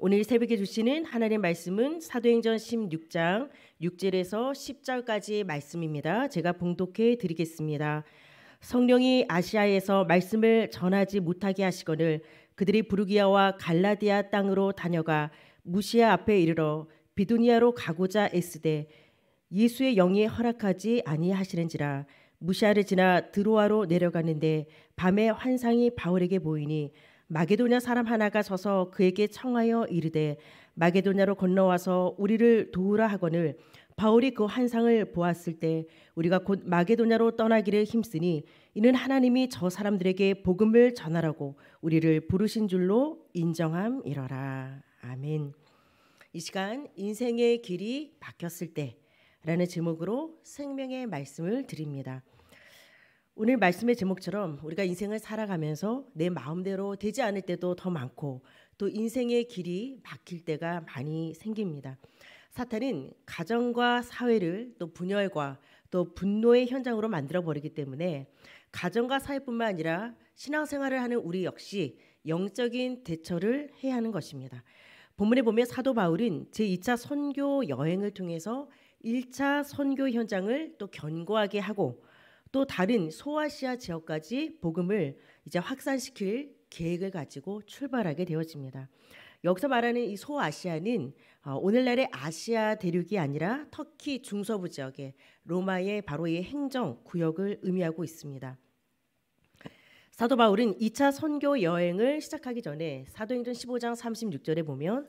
오늘 새벽에 주시는 하나님의 말씀은 사도행전 16장 6절에서 10절까지의 말씀입니다. 제가 봉독해 드리겠습니다. 성령이 아시아에서 말씀을 전하지 못하게 하시거늘 그들이 부르기아와 갈라디아 땅으로 다녀가 무시아 앞에 이르러 비두니아로 가고자 애쓰되 예수의 영이 허락하지 아니하시는지라 무시아를 지나 드로아로 내려가는데 밤에 환상이 바울에게 보이니 마게도냐 사람 하나가 서서 그에게 청하여 이르되 마게도냐로 건너와서 우리를 도우라 하거늘 바울이 그 환상을 보았을 때 우리가 곧 마게도냐로 떠나기를 힘쓰니 이는 하나님이 저 사람들에게 복음을 전하라고 우리를 부르신 줄로 인정함이러라. 아멘. 이 시간 인생의 길이 바뀌었을 때라는 제목으로 생명의 말씀을 드립니다. 오늘 말씀의 제목처럼 우리가 인생을 살아가면서 내 마음대로 되지 않을 때도 더 많고 또 인생의 길이 막힐 때가 많이 생깁니다. 사탄은 가정과 사회를 또 분열과 또 분노의 현장으로 만들어 버리기 때문에 가정과 사회뿐만 아니라 신앙생활을 하는 우리 역시 영적인 대처를 해야 하는 것입니다. 본문에 보면 사도 바울은 제2차 선교 여행을 통해서 1차 선교 현장을 또 견고하게 하고 또 다른 소아시아 지역까지 복음을 이제 확산시킬 계획을 가지고 출발하게 되어집니다. 여기서 말하는 이 소아시아는 어, 오늘날의 아시아 대륙이 아니라 터키 중서부 지역의 로마의 바로 이 행정 구역을 의미하고 있습니다. 사도 바울은 2차 선교 여행을 시작하기 전에 사도행전 15장 36절에 보면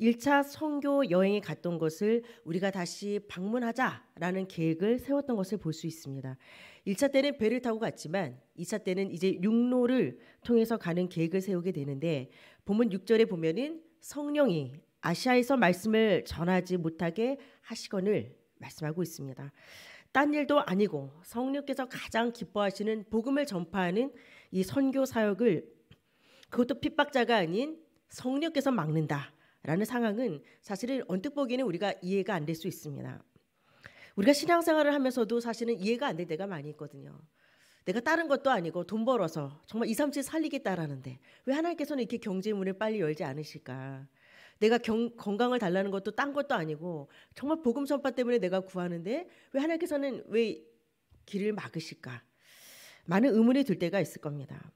1차 선교 여행에 갔던 것을 우리가 다시 방문하자라는 계획을 세웠던 것을 볼 수 있습니다. 1차 때는 배를 타고 갔지만 2차 때는 이제 육로를 통해서 가는 계획을 세우게 되는데 본문 6절에 보면은 성령이 아시아에서 말씀을 전하지 못하게 하시거늘 말씀하고 있습니다. 딴 일도 아니고 성령께서 가장 기뻐하시는 복음을 전파하는 이 선교 사역을 그것도 핍박자가 아닌 성령께서 막는다. 라는 상황은 사실은 언뜻 보기에는 우리가 이해가 안 될 수 있습니다. 우리가 신앙생활을 하면서도 사실은 이해가 안 될 때가 많이 있거든요. 내가 다른 것도 아니고 돈 벌어서 정말 2, 3, 7 살리겠다라는데 왜 하나님께서는 이렇게 경제 문을 빨리 열지 않으실까? 내가 경, 건강을 달라는 것도 딴 것도 아니고 정말 복음 전파 때문에 내가 구하는데 왜 하나님께서는 왜 길을 막으실까? 많은 의문이 들 때가 있을 겁니다.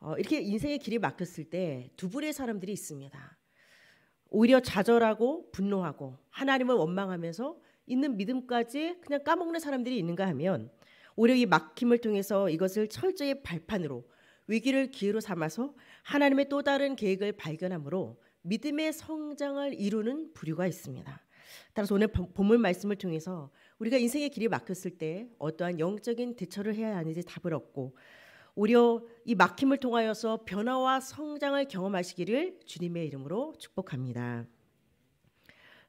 어, 이렇게 인생의 길이 막혔을 때두 분의 사람들이 있습니다. 오히려 좌절하고 분노하고 하나님을 원망하면서 있는 믿음까지 그냥 까먹는 사람들이 있는가 하면 오히려 이 막힘을 통해서 이것을 철저히 발판으로 위기를 기회로 삼아서 하나님의 또 다른 계획을 발견함으로 믿음의 성장을 이루는 부류가 있습니다. 따라서 오늘 본문 말씀을 통해서 우리가 인생의 길이 막혔을 때 어떠한 영적인 대처를 해야 하는지 답을 얻고 오히려 이 막힘을 통하여서 변화와 성장을 경험하시기를 주님의 이름으로 축복합니다.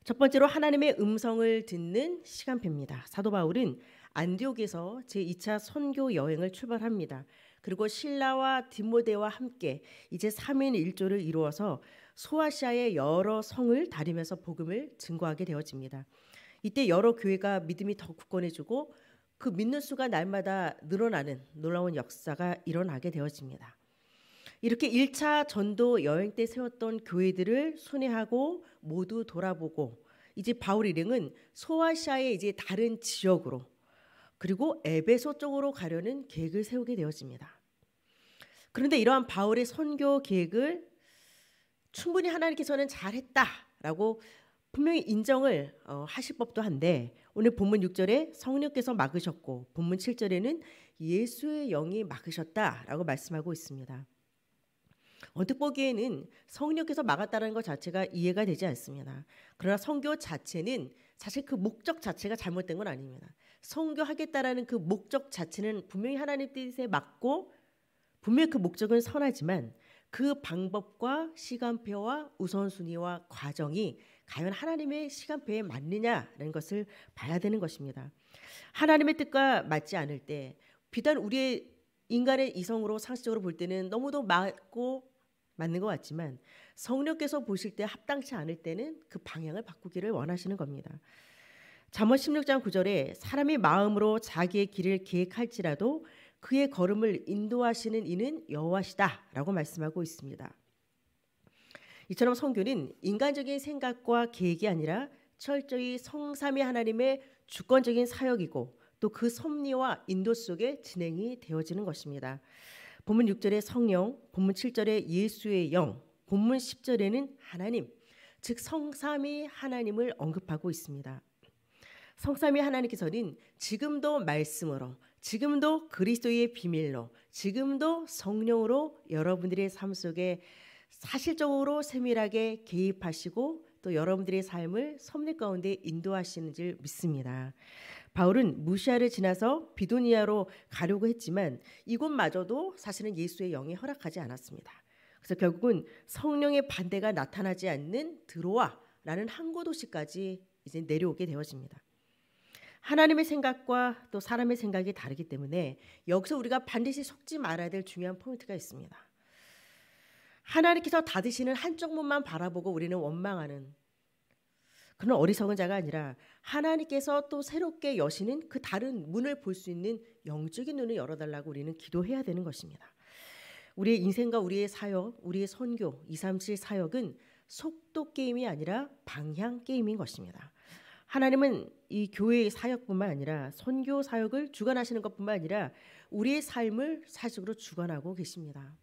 첫 번째로 하나님의 음성을 듣는 시간표입니다. 사도 바울은 안디옥에서 제2차 선교 여행을 출발합니다. 그리고 신라와 디모데와 함께 이제 3인 1조를 이루어서 소아시아의 여러 성을 다니면서 복음을 증거하게 되어집니다. 이때 여러 교회가 믿음이 더 굳건해지고 그 믿는 수가 날마다 늘어나는 놀라운 역사가 일어나게 되어집니다. 이렇게 1차 전도 여행 때 세웠던 교회들을 순회하고 모두 돌아보고 이제 바울 일행은 소아시아의 이제 다른 지역으로 그리고 에베소 쪽으로 가려는 계획을 세우게 되어집니다. 그런데 이러한 바울의 선교 계획을 충분히 하나님께서는 잘했다라고 분명히 인정을 어, 하실 법도 한데 오늘 본문 6절에 성령께서 막으셨고 본문 7절에는 예수의 영이 막으셨다라고 말씀하고 있습니다. 언뜻 보기에는 성령께서 막았다는 것 자체가 이해가 되지 않습니다. 그러나 성교 자체는 사실 그 목적 자체가 잘못된 건 아닙니다. 성교하겠다라는 그 목적 자체는 분명히 하나님 뜻에 맞고 분명히 그 목적은 선하지만 그 방법과 시간표와 우선순위와 과정이 과연 하나님의 시간표에 맞느냐라는 것을 봐야 되는 것입니다. 하나님의 뜻과 맞지 않을 때 비단 우리의 인간의 이성으로 상식적으로 볼 때는 너무도 맞고 맞는 것 같지만 성령께서 보실 때 합당치 않을 때는 그 방향을 바꾸기를 원하시는 겁니다. 잠언 16장 9절에 사람이 마음으로 자기의 길을 계획할지라도 그의 걸음을 인도하시는 이는 여호와시다라고 말씀하고 있습니다. 이처럼 성교는 인간적인 생각과 계획이 아니라 철저히 성삼위 하나님의 주권적인 사역이고 또 그 섭리와 인도 속에 진행이 되어지는 것입니다. 본문 6절에 성령, 본문 7절에 예수의 영, 본문 10절에는 하나님, 즉 성삼위 하나님을 언급하고 있습니다. 성삼위 하나님께서는 지금도 말씀으로, 지금도 그리스도의 비밀로, 지금도 성령으로 여러분들의 삶 속에 사실적으로 세밀하게 개입하시고 또 여러분들의 삶을 섭리 가운데 인도하시는 줄 믿습니다. 바울은 무시아를 지나서 비도니아로 가려고 했지만 이곳마저도 사실은 예수의 영이 허락하지 않았습니다. 그래서 결국은 성령의 반대가 나타나지 않는 드로아라는 항구 도시까지 이제 내려오게 되어집니다. 하나님의 생각과 또 사람의 생각이 다르기 때문에 여기서 우리가 반드시 속지 말아야 될 중요한 포인트가 있습니다. 하나님께서 닫으시는 한쪽 문만 바라보고 우리는 원망하는 그런 어리석은 자가 아니라 하나님께서 또 새롭게 여시는 그 다른 문을 볼 수 있는 영적인 눈을 열어달라고 우리는 기도해야 되는 것입니다. 우리의 인생과 우리의 사역, 우리의 선교, 237 사역은 속도 게임이 아니라 방향 게임인 것입니다. 하나님은 이 교회의 사역뿐만 아니라 선교 사역을 주관하시는 것뿐만 아니라 우리의 삶을 사적으로 주관하고 계십니다.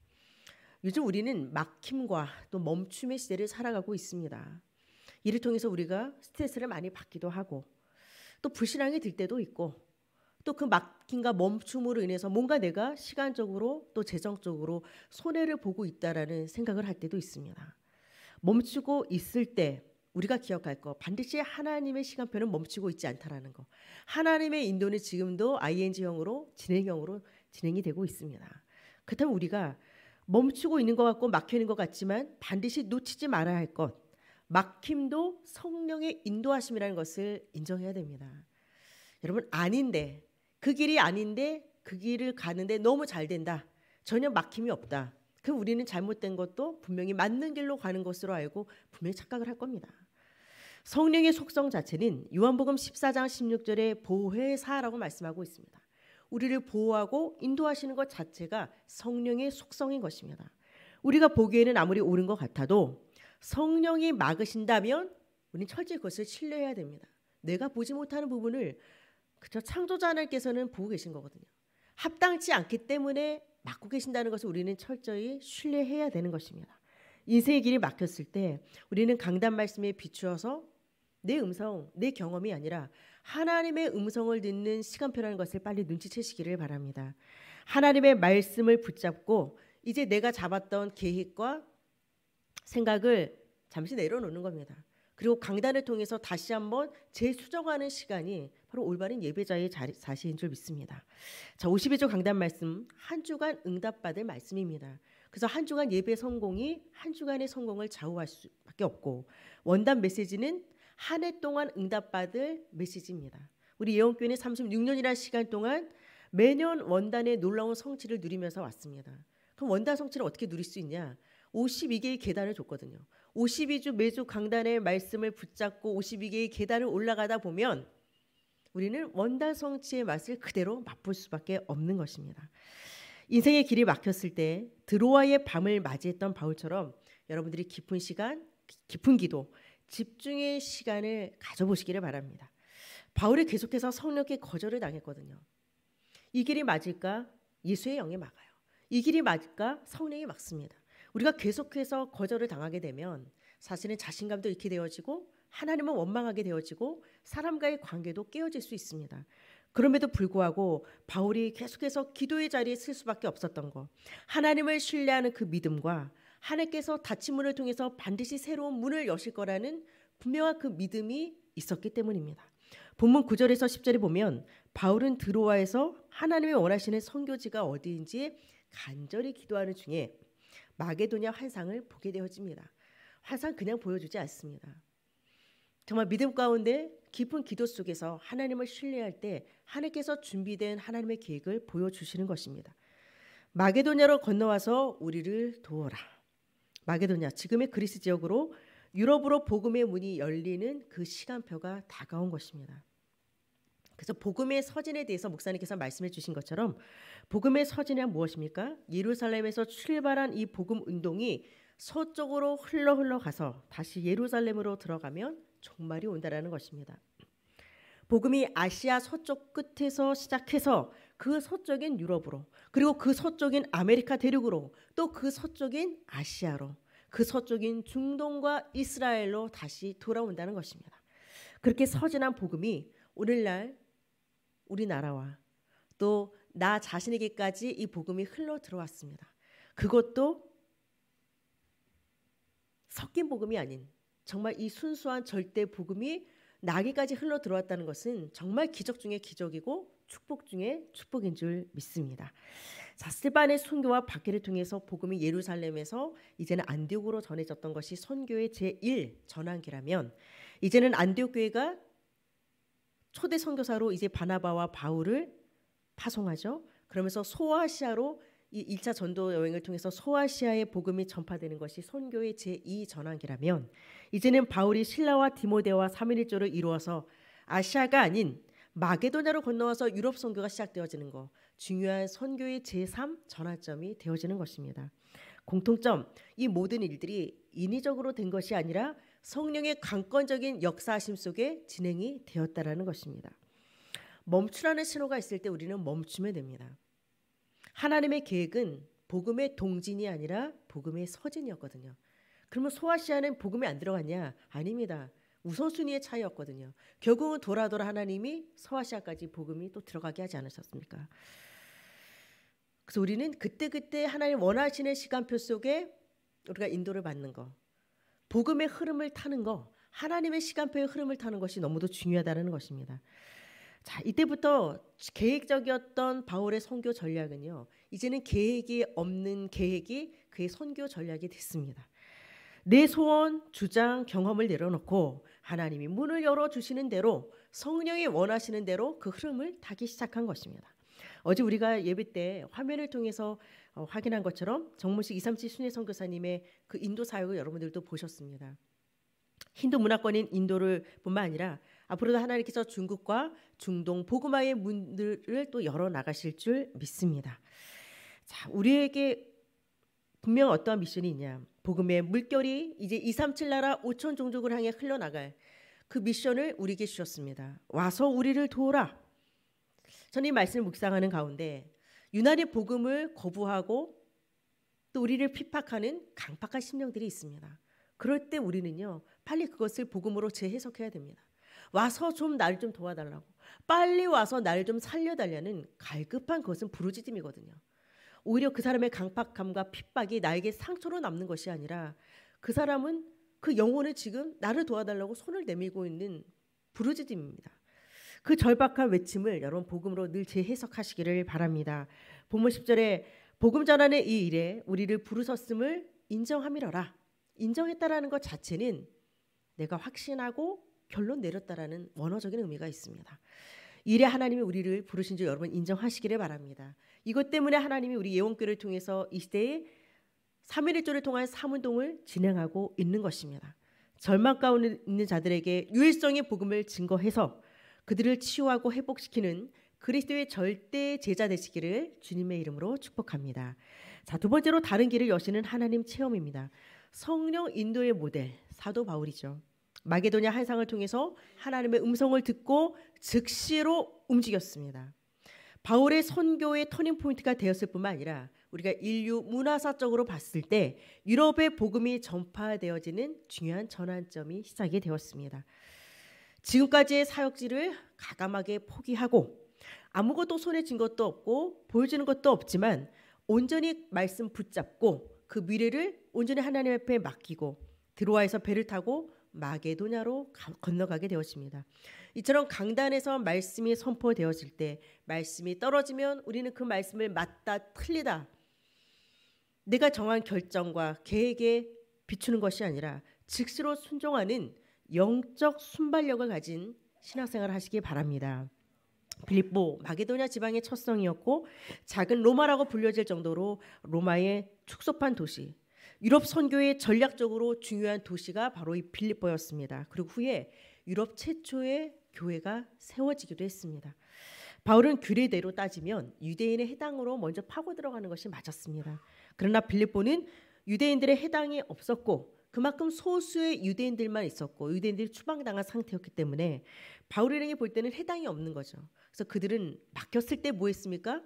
요즘 우리는 막힘과 또 멈춤의 시대를 살아가고 있습니다. 이를 통해서 우리가 스트레스를 많이 받기도 하고 또 불신앙이 들 때도 있고 또 그 막힘과 멈춤으로 인해서 뭔가 내가 시간적으로 또 재정적으로 손해를 보고 있다라는 생각을 할 때도 있습니다. 멈추고 있을 때 우리가 기억할 거 반드시 하나님의 시간표는 멈추고 있지 않다라는 거. 하나님의 인도는 지금도 ING형으로 진행형으로 진행이 되고 있습니다. 그렇다면 우리가 멈추고 있는 것 같고 막혀있는것 같지만 반드시 놓치지 말아야 할 것. 막힘도 성령의 인도하심이라는 것을 인정해야 됩니다. 여러분 아닌데 그 길이 아닌데 그 길을 가는데 너무 잘 된다. 전혀 막힘이 없다. 그 우리는 잘못된 것도 분명히 맞는 길로 가는 것으로 알고 분명히 착각을 할 겁니다. 성령의 속성 자체는 요한복음 14장 16절에 보혜사라고 말씀하고 있습니다. 우리를 보호하고 인도하시는 것 자체가 성령의 속성인 것입니다. 우리가 보기에는 아무리 옳은 것 같아도 성령이 막으신다면 우리는 철저히 그것을 신뢰해야 됩니다. 내가 보지 못하는 부분을 그저 창조자 하나님께서는 보고 계신 거거든요. 합당치 않기 때문에 막고 계신다는 것을 우리는 철저히 신뢰해야 되는 것입니다. 인생의 길이 막혔을 때 우리는 강단 말씀에 비추어서 내 음성, 내 경험이 아니라 하나님의 음성을 듣는 시간표라는 것을 빨리 눈치채시기를 바랍니다. 하나님의 말씀을 붙잡고 이제 내가 잡았던 계획과 생각을 잠시 내려놓는 겁니다. 그리고 강단을 통해서 다시 한번 재수정하는 시간이 바로 올바른 예배자의 자세인 줄 믿습니다. 자, 52조 강단 말씀 한 주간 응답받을 말씀입니다. 그래서 한 주간 예배 성공이 한 주간의 성공을 좌우할 수밖에 없고 원단 메시지는 한해 동안 응답받을 메시지입니다. 우리 예원교회는 36년이라는 시간 동안 매년 원단의 놀라운 성취를 누리면서 왔습니다. 그럼 원단 성취를 어떻게 누릴 수 있냐? 52개의 계단을 줬거든요. 52주 매주 강단의 말씀을 붙잡고 52개의 계단을 올라가다 보면 우리는 원단 성취의 맛을 그대로 맛볼 수밖에 없는 것입니다. 인생의 길이 막혔을 때 드로아의 밤을 맞이했던 바울처럼 여러분들이 깊은 시간, 깊은 기도, 집중의 시간을 가져보시기를 바랍니다. 바울이 계속해서 성령께 거절을 당했거든요. 이 길이 맞을까? 예수의 영이 막아요. 이 길이 맞을까? 성령이 막습니다. 우리가 계속해서 거절을 당하게 되면 사실은 자신감도 잃게 되어지고 하나님을 원망하게 되어지고 사람과의 관계도 깨어질 수 있습니다. 그럼에도 불구하고 바울이 계속해서 기도의 자리에 설 수밖에 없었던 것, 하나님을 신뢰하는 그 믿음과 하나님께서 닫힌 문을 통해서 반드시 새로운 문을 여실 거라는 분명한 그 믿음이 있었기 때문입니다. 본문 9절에서 10절에 보면 바울은 드로아에서 하나님이 원하시는 선교지가 어디인지 간절히 기도하는 중에 마게도냐 환상을 보게 되어집니다. 환상 그냥 보여주지 않습니다. 정말 믿음 가운데 깊은 기도 속에서 하나님을 신뢰할 때 하나님께서 준비된 하나님의 계획을 보여주시는 것입니다. 마게도냐로 건너와서 우리를 도워라. 마게도냐 지금의 그리스 지역으로 유럽으로 복음의 문이 열리는 그 시간표가 다가온 것입니다. 그래서 복음의 서진에 대해서 목사님께서 말씀해 주신 것처럼 복음의 서진이란 무엇입니까? 예루살렘에서 출발한 이 복음 운동이 서쪽으로 흘러 흘러 가서 다시 예루살렘으로 들어가면 종말이 온다라는 것입니다. 복음이 아시아 서쪽 끝에서 시작해서 그 서쪽인 유럽으로 그리고 그 서쪽인 아메리카 대륙으로 또 그 서쪽인 아시아로 그 서쪽인 중동과 이스라엘로 다시 돌아온다는 것입니다. 그렇게 서진한 복음이 오늘날 우리나라와 또 나 자신에게까지 이 복음이 흘러 들어왔습니다. 그것도 섞인 복음이 아닌 정말 이 순수한 절대 복음이 나기까지 흘러 들어왔다는 것은 정말 기적 중의 기적이고 축복 중에 축복인 줄 믿습니다. 자, 스테반의 순교와 박해를 통해서 복음이 예루살렘에서 이제는 안디옥으로 전해졌던 것이 선교의 제1 전환기라면 이제는 안디옥 교회가 초대 선교사로 이제 바나바와 바울을 파송하죠. 그러면서 소아시아로 이 1차 전도 여행을 통해서 소아시아의 복음이 전파되는 것이 선교의 제2 전환기라면 이제는 바울이 신라와 디모데와 3일일조를 이루어서 아시아가 아닌 마게도냐로 건너와서 유럽 선교가 시작되어지는 것, 중요한 선교의 제3 전환점이 되어지는 것입니다. 공통점, 이 모든 일들이 인위적으로 된 것이 아니라 성령의 강권적인 역사심 속에 진행이 되었다라는 것입니다. 멈추라는 신호가 있을 때 우리는 멈추면 됩니다. 하나님의 계획은 복음의 동진이 아니라 복음의 서진이었거든요. 그러면 소아시아는 복음이 안 들어갔냐? 아닙니다. 우선순위의 차이였거든요. 결국은 돌아 돌아 하나님이 서아시아까지 복음이 또 들어가게 하지 않으셨습니까? 그래서 우리는 그때그때 하나님 원하시는 시간표 속에 우리가 인도를 받는 거, 복음의 흐름을 타는 거, 하나님의 시간표의 흐름을 타는 것이 너무도 중요하다는 것입니다. 자, 이때부터 계획적이었던 바울의 선교 전략은요. 이제는 계획이 없는 계획이 그의 선교 전략이 됐습니다. 내 소원, 주장, 경험을 내려놓고 하나님이 문을 열어 주시는 대로 성령이 원하시는 대로 그 흐름을 타기 시작한 것입니다. 어제 우리가 예배 때 화면을 통해서 어, 확인한 것처럼 정문식 이삼치 순회 선교사님의 그 인도 사역을 여러분들도 보셨습니다. 힌두 문화권인 인도를 뿐만 아니라 앞으로도 하나님께서 중국과 중동 보그마의 문들을 또 열어 나가실 줄 믿습니다. 자, 우리에게 분명 어떠한 미션이 있냐. 복음의 물결이 이제 2, 3, 7 나라 5천 종족을 향해 흘러나갈 그 미션을 우리에게 주셨습니다. 와서 우리를 도우라. 저는 이 말씀을 묵상하는 가운데 유난히 복음을 거부하고 또 우리를 핍박하는 강팍한 심령들이 있습니다. 그럴 때 우리는요 빨리 그것을 복음으로 재해석해야 됩니다. 와서 좀 나를 좀 도와달라고 빨리 와서 나를 좀 살려달라는 갈급한 것은 부르짖음이거든요. 오히려 그 사람의 강박감과 핍박이 나에게 상처로 남는 것이 아니라 그 사람은 그 영혼을 지금 나를 도와달라고 손을 내밀고 있는 부르짖음입니다. 그 절박한 외침을 여러분 복음으로 늘 재해석하시기를 바랍니다. 본문 10절에 복음 전환의 이 일에 우리를 부르셨음을 인정함이러라. 인정했다라는 것 자체는 내가 확신하고 결론 내렸다라는 원어적인 의미가 있습니다. 이래 하나님이 우리를 부르신 줄 여러분 인정하시기를 바랍니다. 이것 때문에 하나님이 우리 예원교를 통해서 이 시대에 3.1조를 통한 사운동을 진행하고 있는 것입니다. 절망 가운데 있는 자들에게 유일성의 복음을 증거해서 그들을 치유하고 회복시키는 그리스도의 절대 제자 되시기를 주님의 이름으로 축복합니다. 자, 두 번째로 다른 길을 여시는 하나님 체험입니다. 성령 인도의 모델 사도 바울이죠. 마게도냐 한상을 통해서 하나님의 음성을 듣고 즉시로 움직였습니다. 바울의 선교의 터닝 포인트가 되었을 뿐만 아니라 우리가 인류 문화사적으로 봤을 때 유럽의 복음이 전파되어지는 중요한 전환점이 시작이 되었습니다. 지금까지의 사역지를 가감하게 포기하고 아무것도 손에 쥔 것도 없고 보여주는 것도 없지만 온전히 말씀 붙잡고 그 미래를 온전히 하나님 앞에 맡기고 드로아에서 배를 타고 마게도냐로 건너가게 되었습니다. 이처럼 강단에서 말씀이 선포되었을 때 말씀이 떨어지면 우리는 그 말씀을 맞다 틀리다 내가 정한 결정과 계획에 비추는 것이 아니라 즉시로 순종하는 영적 순발력을 가진 신학생활 하시기 바랍니다. 빌립보 마게도냐 지방의 첫 성이었고 작은 로마라고 불려질 정도로 로마의 축소판 도시 유럽 선교의 전략적으로 중요한 도시가 바로 이 빌립보였습니다. 그리고 후에 유럽 최초의 교회가 세워지기도 했습니다. 바울은 규례대로 따지면 유대인의 해당으로 먼저 파고 들어가는 것이 맞았습니다. 그러나 빌립보는 유대인들의 해당이 없었고 그만큼 소수의 유대인들만 있었고 유대인들이 추방당한 상태였기 때문에 바울에게 이볼 때는 해당이 없는 거죠. 그래서 그들은 막혔을 때 뭐 했습니까?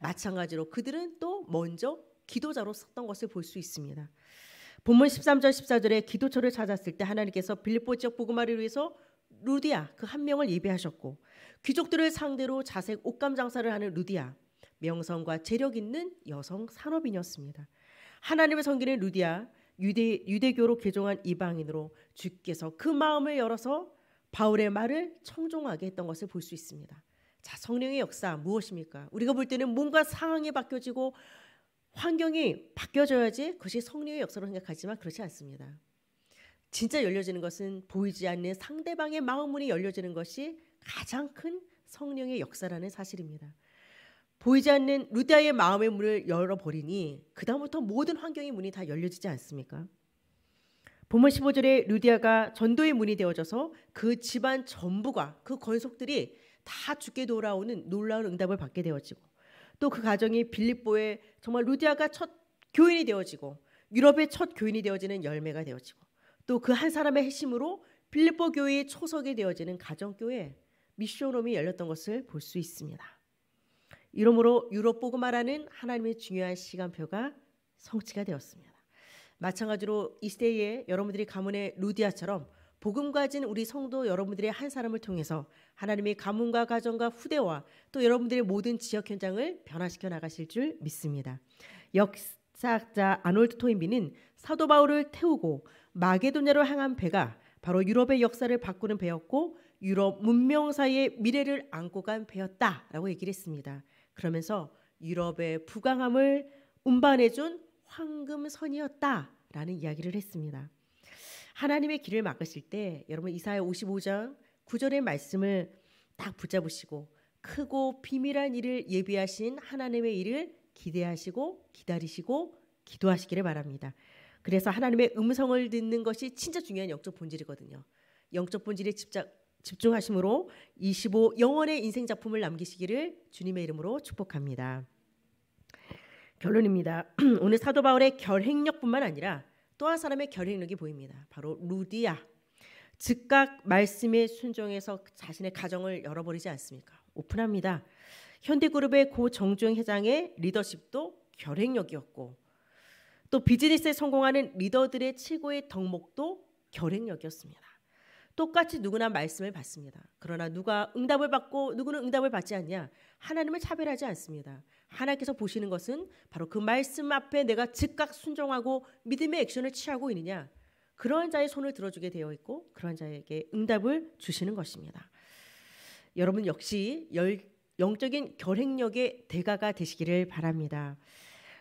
마찬가지로 그들은 또 먼저 기도자로 썼던 것을 볼 수 있습니다. 본문 13절 14절에 기도처를 찾았을 때 하나님께서 빌립보 지역 복음화를 위해서 루디아 그 한 명을 예배하셨고 귀족들을 상대로 자색 옷감 장사를 하는 루디아 명성과 재력 있는 여성 산업인이었습니다. 하나님을 섬기는 루디아 유대, 유대교로 개종한 이방인으로 주께서 그 마음을 열어서 바울의 말을 청종하게 했던 것을 볼 수 있습니다. 자 성령의 역사 무엇입니까? 우리가 볼 때는 뭔가 상황이 바뀌어지고 환경이 바뀌어져야지 그것이 성령의 역사로 생각하지만 그렇지 않습니다. 진짜 열려지는 것은 보이지 않는 상대방의 마음 문이 열려지는 것이 가장 큰 성령의 역사라는 사실입니다. 보이지 않는 루디아의 마음의 문을 열어버리니 그다음부터 모든 환경의 문이 다 열려지지 않습니까? 본문 15절에 루디아가 전도의 문이 되어져서 그 집안 전부가 그 권속들이 다 죽게 돌아오는 놀라운 응답을 받게 되어지고 또그 가정이 빌립보에 정말 루디아가 첫 교인이 되어지고 유럽의 첫 교인이 되어지는 열매가 되어지고 또 그 한 사람의 핵심으로 빌립보 교회의 초석이 되어지는 가정교회 미션홈이 열렸던 것을 볼 수 있습니다. 이러므로 유럽 보고말하는 하나님의 중요한 시간표가 성취가 되었습니다. 마찬가지로 이 시대에 여러분들이 가문의 루디아처럼 복음 가진 우리 성도 여러분들의 한 사람을 통해서 하나님의 가문과 가정과 후대와 또 여러분들의 모든 지역 현장을 변화시켜 나가실 줄 믿습니다. 역사학자 아놀드 토인비는 사도 바울을 태우고 마게도냐로 향한 배가 바로 유럽의 역사를 바꾸는 배였고 유럽 문명사의 미래를 안고 간 배였다라고 얘기를 했습니다. 그러면서 유럽의 부강함을 운반해준 황금선이었다라는 이야기를 했습니다. 하나님의 길을 막으실 때 여러분 이사야 55장 9절의 말씀을 딱 붙잡으시고 크고 비밀한 일을 예비하신 하나님의 일을 기대하시고 기다리시고 기도하시기를 바랍니다. 그래서 하나님의 음성을 듣는 것이 진짜 중요한 영적 본질이거든요. 영적 본질에 집착 집중하심으로 25 영원의 인생 작품을 남기시기를 주님의 이름으로 축복합니다. 결론입니다. 오늘 사도 바울의 결행력뿐만 아니라 또한 사람의 결핵력이 보입니다. 바로 루디아. 즉각 말씀에 순종해서 자신의 가정을 열어버리지 않습니까? 오픈합니다. 현대그룹의 고 정주영 회장의 리더십도 결행력이었고 또 비즈니스에 성공하는 리더들의 최고의 덕목도 결행력이었습니다. 똑같이 누구나 말씀을 받습니다. 그러나 누가 응답을 받고 누구는 응답을 받지 않냐? 하나님을 차별하지 않습니다. 하나님께서 보시는 것은 바로 그 말씀 앞에 내가 즉각 순종하고 믿음의 액션을 취하고 있느냐? 그런 자의 손을 들어주게 되어 있고 그런 자에게 응답을 주시는 것입니다. 여러분 역시 열, 영적인 결핵력의 대가가 되시기를 바랍니다.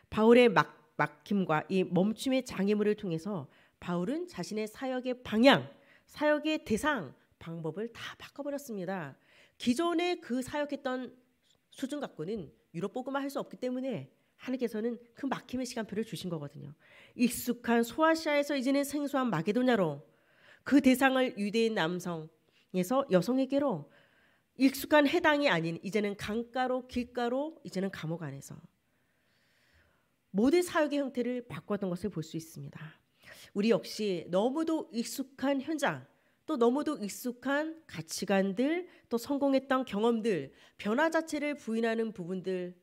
바울의 막, 막힘과 이 멈춤의 장애물을 통해서 바울은 자신의 사역의 방향 사역의 대상, 방법을 다 바꿔버렸습니다. 기존에 그 사역했던 수준 갖고는 유럽 보고만 할 수 없기 때문에 하나님께서는 그 막힘의 시간표를 주신 거거든요. 익숙한 소아시아에서 이제는 생소한 마게도냐로 그 대상을 유대인 남성에서 여성에게로 익숙한 해당이 아닌 이제는 강가로 길가로 이제는 감옥 안에서 모든 사역의 형태를 바꿨던 것을 볼 수 있습니다. 우리 역시 너무도 익숙한 현장, 또 너무도 익숙한 가치관들, 또 성공했던 경험들, 변화 자체를 부인하는 부분들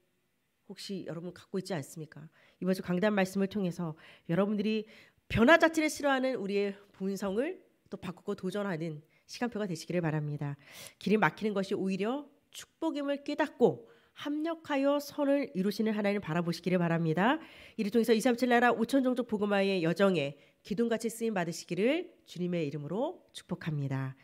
혹시 여러분 갖고 있지 않습니까? 이번 주 강단 말씀을 통해서 여러분들이 변화 자체를 싫어하는 우리의 본성을 또 바꾸고 도전하는 시간표가 되시기를 바랍니다. 길이 막히는 것이 오히려 축복임을 깨닫고 합력하여 선을 이루시는 하나님을 바라보시기를 바랍니다. 이를 통해서 237 나라 5천 종족 복음화의 여정에 기둥같이 쓰임 받으시기를 주님의 이름으로 축복합니다.